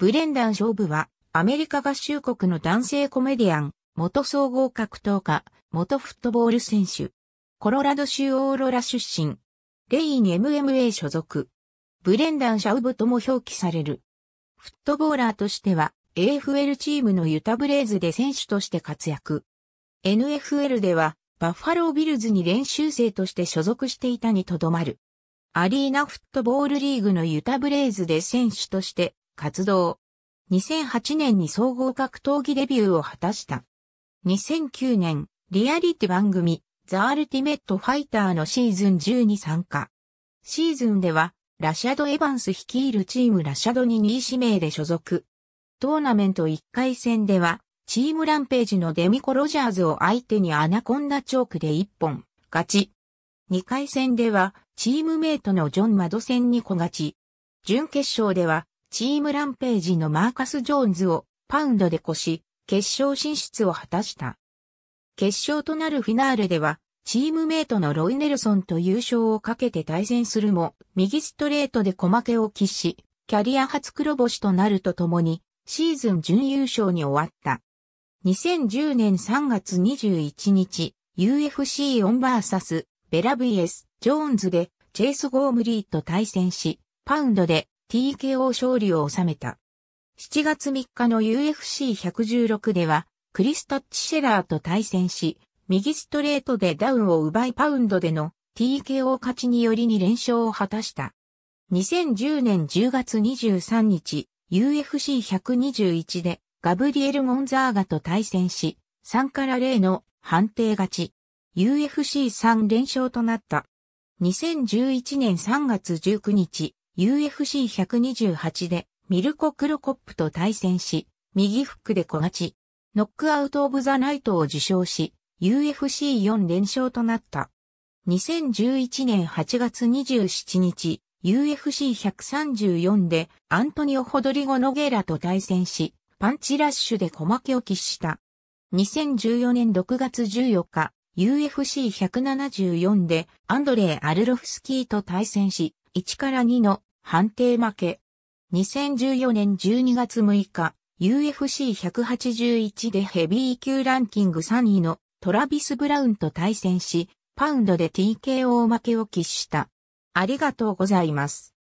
ブレンダン・ショーブは、アメリカ合衆国の男性コメディアン、元総合格闘家、元フットボール選手。コロラド州オーロラ出身。レイン MMA 所属。ブレンダン・シャウブとも表記される。フットボーラーとしては、AFL チームのユタブレイズで選手として活躍。NFL では、バッファロービルズに練習生として所属していたにとどまる。アリーナフットボールリーグのユタブレイズで選手として活動。2008年に総合格闘技デビューを果たした。2009年、リアリティ番組、ザ・アルティメット・ファイターのシーズン10に参加。シーズンでは、ラシャド・エヴァンス率いるチームラシャドに2位指名で所属。トーナメント1回戦では、チームランページのデミコ・ロジャーズを相手にアナコンダチョークで1本、勝ち。2回戦では、チームメイトのジョン・マドセンに小勝ち。準決勝では、チームランページのマーカス・ジョーンズをパウンドで越し、決勝進出を果たした。決勝となるフィナーレでは、チームメイトのロイ・ネルソンと優勝をかけて対戦するも、右ストレートで小負けを喫し、キャリア初黒星となるとともに、シーズン準優勝に終わった。2010年3月21日、UFC オンバーサス、ベラ VS、ジョーンズで、チェイス・ゴームリーと対戦し、パウンドで TKO 勝利を収めた。7月3日の UFC116 では、クリスタッチ・シェラーと対戦し、右ストレートでダウンを奪いパウンドでの TKO 勝ちにより2連勝を果たした。2010年10月23日、UFC121 でガブリエル・ゴンザーガと対戦し、3から0の判定勝ち。UFC3 連勝となった。2011年3月19日、UFC128 でミルコ・クロコップと対戦し、右フックで小勝ち、ノックアウト・オブ・ザ・ナイトを受賞し、UFC4 連勝となった。2011年8月27日、UFC134 でアントニオ・ホドリゴ・ノゲラと対戦し、パンチラッシュで小負けを喫した。2014年6月14日、UFC174 でアンドレイ・アルロフスキーと対戦し、1から2の判定負け。2014年12月6日、UFC181 でヘビー級ランキング3位のトラビス・ブラウンと対戦し、パウンドで TKO 負けを喫した。ありがとうございます。